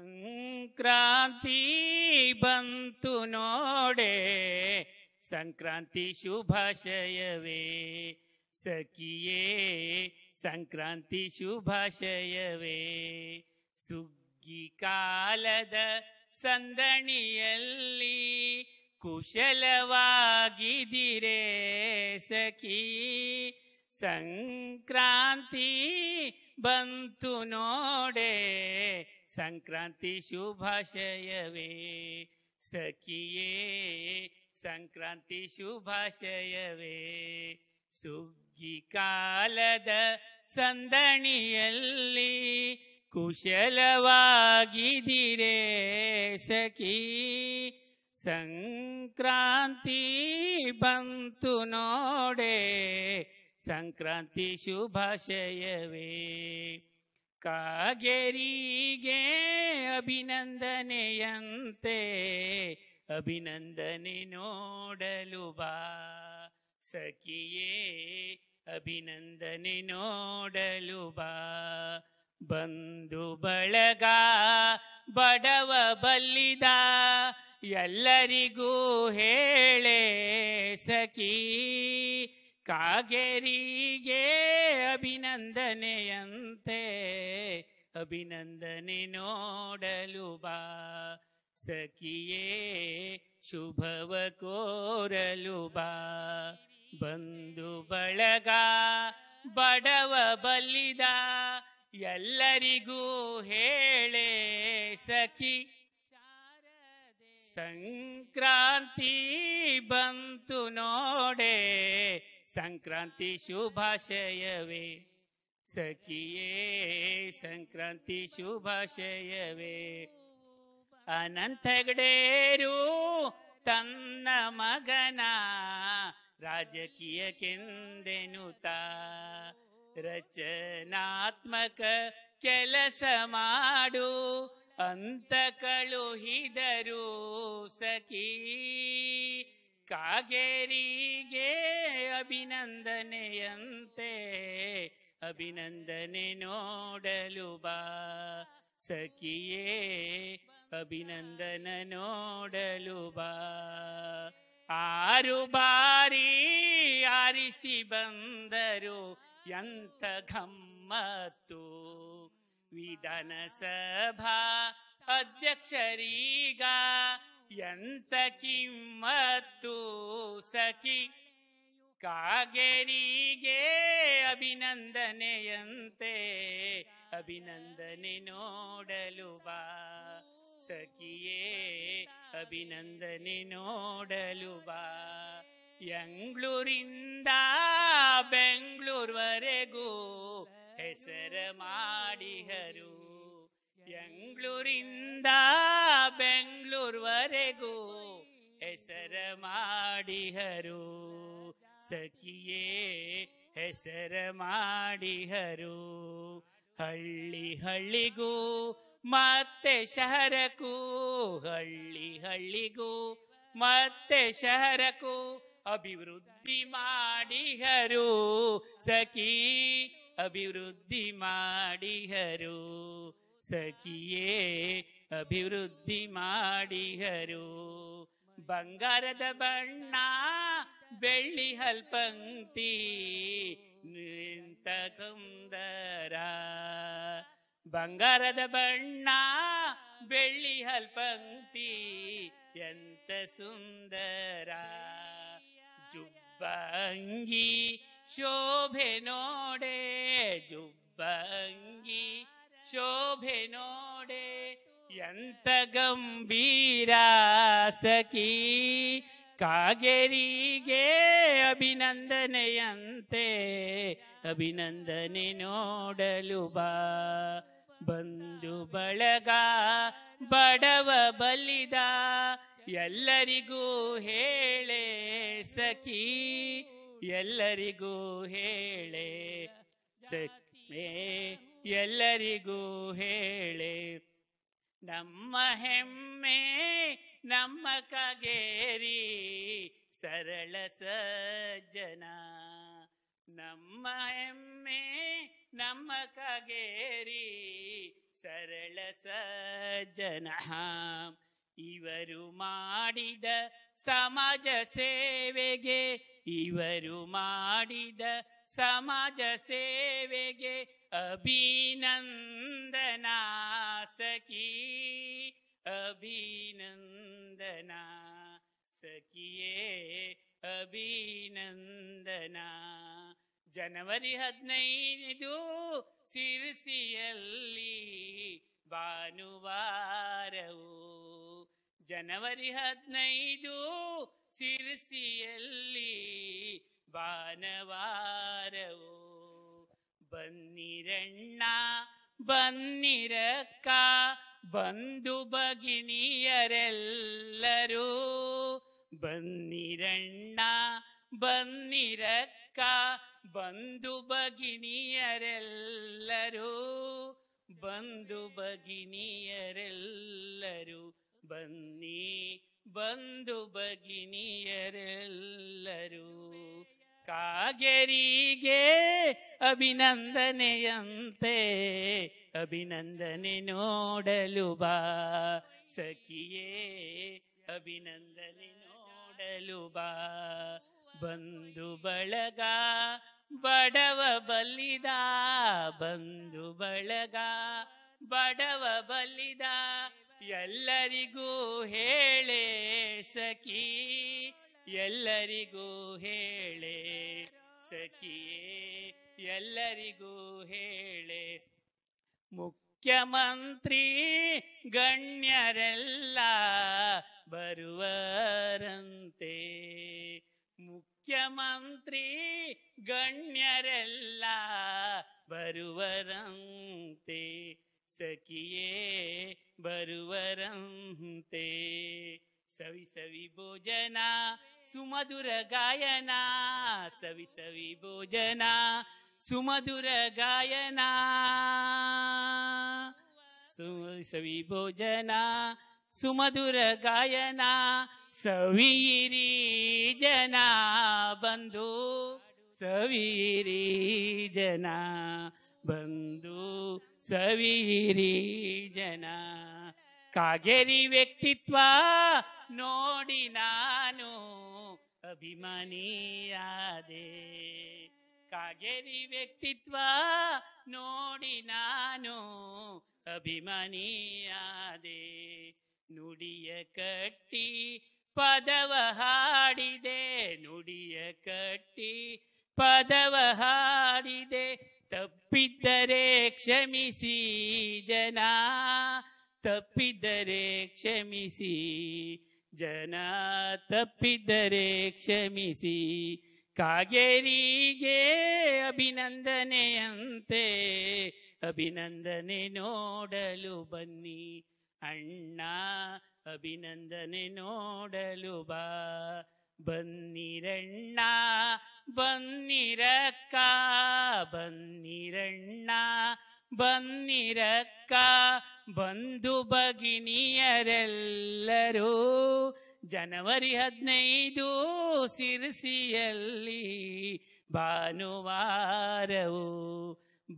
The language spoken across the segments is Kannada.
ಸಂಕ್ರಾಂತಿ ಬಂತು ನೋಡೆ ಸಂಕ್ರಾಂತಿ ಶುಭಾಶಯವೇ ಸಖಿಯೇ ಸಂಕ್ರಾಂತಿ ಶುಭಾಶಯವೇ ಸುಗ್ಗಿ ಕಾಲದ ಸಂದಣಿಯಲ್ಲಿ ಕುಶಲವಾಗಿದಿರೇ ಸಖಿ ಸಂಕ್ರಾಂತಿ ಬಂತು ನೋಡೆ ಸಂಕ್ರಾಂತಿ ಶುಭಾಶಯವೇ ಸಖಿಯೇ ಸಂಕ್ರಾಂತಿ ಶುಭಾಶಯವೇ ಸುಗ್ಗಿ ಕಾಲದ ಸಂದಣಿಯಲ್ಲಿ ಕುಶಲವಾಗಿದಿರೇ ಸಖಿ ಸಂಕ್ರಾಂತಿ ಬಂತು ನೋಡೆ ಸಂಕ್ರಾಂತಿ ಶುಭಾಶಯವೇ ಕಾಗೆರಿಗೆ ಅಭಿನಂದನೆಯಂತೆ ಅಭಿನಂದನೆ ನೋಡಲು ಬಾ ಸಖಿಯೇ ಅಭಿನಂದನೆ ನೋಡಲು ಬಾ ಬಂದು ಬಳಗ ಬಡವ ಬಲ್ಲಿದ ಎಲ್ಲರಿಗೂ ಹೇಳೇ ಸಖೀ ಕಾಗೇರಿಗೆ ಅಭಿನಂದನೆಯಂತೆ ಅಭಿನಂದನೆ ನೋಡಲು ಬಾ ಸಖಿಯೇ ಶುಭವ ಕೋರಲು ಬಾ ಬಂದು ಬಳಗ ಬಡವ ಬಲ್ಲಿದ ಎಲ್ಲರಿಗೂ ಹೇಳೆ ಸಖಿ ಸಂಕ್ರಾಂತಿ ಬಂತು ನೋಡೆ संक्रांति शुभाशयवे सखि संक्रांति शुभाशयवे अनन्त गडेरु तन्न मगना राजकीय के रचनात्मक केलसमाु अन्त हिदरु सखी ಕಾಗೇರಿಗೆ ಅಭಿನಂದನೆಯಂತೆ ಅಭಿನಂದನೆ ನೋಡಲು ಬಾ ಸಖಿಯೇ ಅಭಿನಂದನ ನೋಡಲು ಬಾ ಆರು ಬಾರಿ ಆರಿಸಿ ಬಂದರು ಎಂತ ಗಮ್ಮತ್ತು ವಿಧಾನಸಭಾ ಅಧ್ಯಕ್ಷರೀಗ ಎಂತ ಕಿಮ್ಮತ್ತು ಸಖಿ ಕಾಗೆರಿಗೆ ಅಭಿನಂದನೆಯಂತೆ ಅಭಿನಂದನೆ ನೋಡಲು ಬಾ ಸಖಿಯೇ ಅಭಿನಂದನೆ ನೋಡಲು ಬಾ ಎಂಗ್ಳೂರಿಂದ ಬೆಂಗ್ಳೂರ್ವರೆಗೂ ಹೆಸರು ಮಾಡಿಹರು ಬೆಂಗಳೂರಿಂದ ಬೆಂಗಳೂರುವರೆಗೂ ಹೆಸರ ಮಾಡಿಹರು ಸಖಿಯೇ ಹೆಸರ ಮಾಡಿಹರು ಹಳ್ಳಿ ಹಳ್ಳಿಗೂ ಮತ್ತೆ ಶಹರಕ್ಕೂ ಹಳ್ಳಿ ಹಳ್ಳಿಗೂ ಮತ್ತೆ ಶಹರಕ್ಕೂ ಅಭಿವೃದ್ಧಿ ಮಾಡಿಹರು ಸಖಿ ಅಭಿವೃದ್ಧಿ ಮಾಡಿಹರು ಸಖಿಯೇ ಅಭಿವೃದ್ಧಿ ಮಾಡಿಹರು ಬಂಗಾರದ ಬಣ್ಣ ಬೆಳ್ಳಿ ಹಲ್ಪಂತಿ ನಿಂತ ಸುಂದರ ಬಂಗಾರದ ಬಣ್ಣ ಬೆಳ್ಳಿ ಹಲ್ಪಂತಿ ಎಂತ ಸುಂದರ ಜುಬ್ಬಂಗಿ ಶೋಭೆ ನೋಡೆ ಜುಬ್ಬಂಗಿ ಶೋಭೆ ನೋಡೆ ಎಂತ ಗಂಭೀರ ಸಖಿ ಕಾಗೆರಿಗೆ ಅಭಿನಂದನೆಯಂತೆ ಅಭಿನಂದನೆ ನೋಡಲು ಬಾ ಬಂದು ಬಳಗ ಬಡವ ಬಲಿದ ಎಲ್ಲರಿಗೂ ಹೇಳೆ ಸಖಿ ಎಲ್ಲರಿಗೂ ಹೇಳೆ ಸಖಿ ಎಲ್ಲರಿಗೂ ಹೇಳಿ ನಮ್ಮ ಹೆಮ್ಮೆ ನಮ್ಮ ಕಗೇರಿ ಸರಳ ಸಜ್ಜನ ನಮ್ಮ ಹೆಮ್ಮೆ ನಮ್ಮ ಕಗೇರಿ ಸರಳ ಸಜ್ಜನ ಇವರು ಮಾಡಿದ ಸಮಾಜ ಸೇವೆಗೆ ಇವರು ಮಾಡಿದ ಸಮಾಜ ಸೇವೆಗೆ ಅಭಿನಂದನಾ ಸಖಿ ಅಭಿನಂದನಾ ಸಖಿಯೇ ಅಭಿನಂದನಾ ಜನವರಿ ಹದಿನೈದು ಸಿರಿಸಿಯಲ್ಲಿ ಭಾನುವಾರವು ಜನವರಿ ಹದಿನೈದು ಸಿರಿಸಿಯಲ್ಲಿ ಭಾನುವಾರವು ಬನ್ನಿರಣ್ಣ ಬನ್ನಿರಕ್ಕ ಬಂಧು ಭಗಿನಿಯರೆಲ್ಲರೂ ಬನ್ನಿರಣ್ಣ ಬನ್ನಿರಕ್ಕ ಬಂಧು ಭಗಿನಿಯರೆಲ್ಲರೂ ಬಂಧು ಭಗಿನಿಯರೆಲ್ಲರೂ ಬನ್ನಿ ಬಂಧು ಭಗಿನಿಯರೆಲ್ಲರೂ ಕಾಗೆರಿಗೆ ಅಭಿನಂದನೆಯಂತೆ ಅಭಿನಂದನೆ ನೋಡಲು ಬಾ ಸಖಿಯೇ ಅಭಿನಂದನೆ ನೋಡಲು ಬಾ ಬಂದು ಬಳಗ ಬಡವ ಬಲ್ಲಿದ ಬಂದು ಬಳಗ ಬಡವ ಬಲ್ಲಿದ ಎಲ್ಲರಿಗೂ ಹೇಳೆ ಸಖಿ ಎಲ್ಲರಿಗೂ ಹೇಳೇ ಸಖಿಯೇ ಎಲ್ಲರಿಗೂ ಹೇಳೆ ಮುಖ್ಯಮಂತ್ರಿ ಗಣ್ಯರೆಲ್ಲ ಬರುವರಂತೆ ಮುಖ್ಯಮಂತ್ರಿ ಗಣ್ಯರೆಲ್ಲ ಬರುವರಂತೆ ಸಖಿಯೇ ಬರುವರಂತೆ ಸವಿ ಸವಿ ಭೋಜನ ಸುಮಧುರ ಗಾಯನ ಸವಿ ಸವಿ ಭೋಜನ ಸುಮಧುರ ಗಾಯನ ಸವಿ ಭೋಜನ ಸುಮಧುರ ಗಾಯನ ಸವೀರಿ ಜನ ಬಂಧು ಸವಿರಿ ಜನ ಬಂಧು ಸವಿರಿ ಜನ ಕಾಗೇರಿ ವ್ಯಕ್ತಿತ್ವ ನೋಡಿ ನಾನು ಅಭಿಮಾನಿಯಾದೆ ಕಾಗೇರಿ ವ್ಯಕ್ತಿತ್ವ ನೋಡಿ ನಾನು ಅಭಿಮಾನಿಯಾದೆ ನುಡಿಯ ಕಟ್ಟಿ ಪದವ ಹಾಡಿದೆ ನುಡಿಯ ಕಟ್ಟಿ ಪದವ ಹಾಡಿದೆ ತಪ್ಪಿದ್ದರೆ ಕ್ಷಮಿಸಿ ಜನ ತಪ್ಪಿದ್ದರೆ ಕ್ಷಮಿಸಿ ಜನ ತಪ್ಪಿದ್ದರೆ ಕ್ಷಮಿಸಿ ಕಾಗೇರಿಗೆ ಅಭಿನಂದನೆಯಂತೆ ಅಭಿನಂದನೆ ನೋಡಲು ಬನ್ನಿ ಅಣ್ಣ ಅಭಿನಂದನೆ ನೋಡಲು ಬಾ ಬನ್ನಿರಣ್ಣ ಬನ್ನಿರಕ್ಕ ಬನ್ನಿರಣ್ಣ ಬನ್ನಿರಕ್ಕ ಬಂಧು ಭಗಿನಿಯರೆಲ್ಲರೂ ಜನವರಿ ಹದಿನೈದು ಸಿರಿಸಿಯಲ್ಲಿ ಭಾನುವಾರವು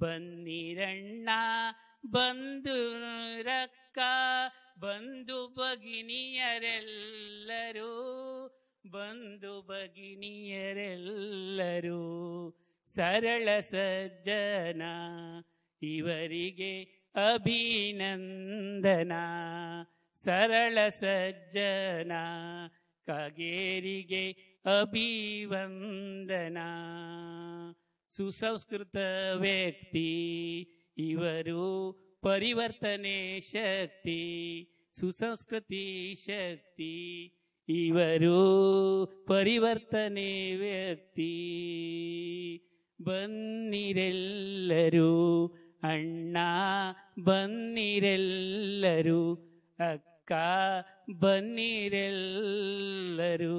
ಬನ್ನಿರಣ್ಣ ಬಂಧು ರಕ್ಕ ಬಂಧು ಭಗಿನಿಯರೆಲ್ಲರೂ ಬಂಧು ಭಗಿನಿಯರೆಲ್ಲರೂ ಸರಳ ಸಜ್ಜನ ಇವರಿಗೆ ಅಭಿನಂದನ ಸರಳ ಸಜ್ಜನ ಕಗೇರಿಗೆ ಅಭಿವಂದನ ಸುಸಂಸ್ಕೃತ ವ್ಯಕ್ತಿ ಇವರು ಪರಿವರ್ತನೆ ಶಕ್ತಿ ಸುಸಂಸ್ಕೃತಿ ಶಕ್ತಿ ಇವರು ಪರಿವರ್ತನೆ ವ್ಯಕ್ತಿ ಬನ್ನಿರೆಲ್ಲರೂ ಅಣ್ಣ ಬನ್ನಿರೆಲ್ಲರೂ ಅಕ್ಕ ಬನ್ನಿರೆಲ್ಲರೂ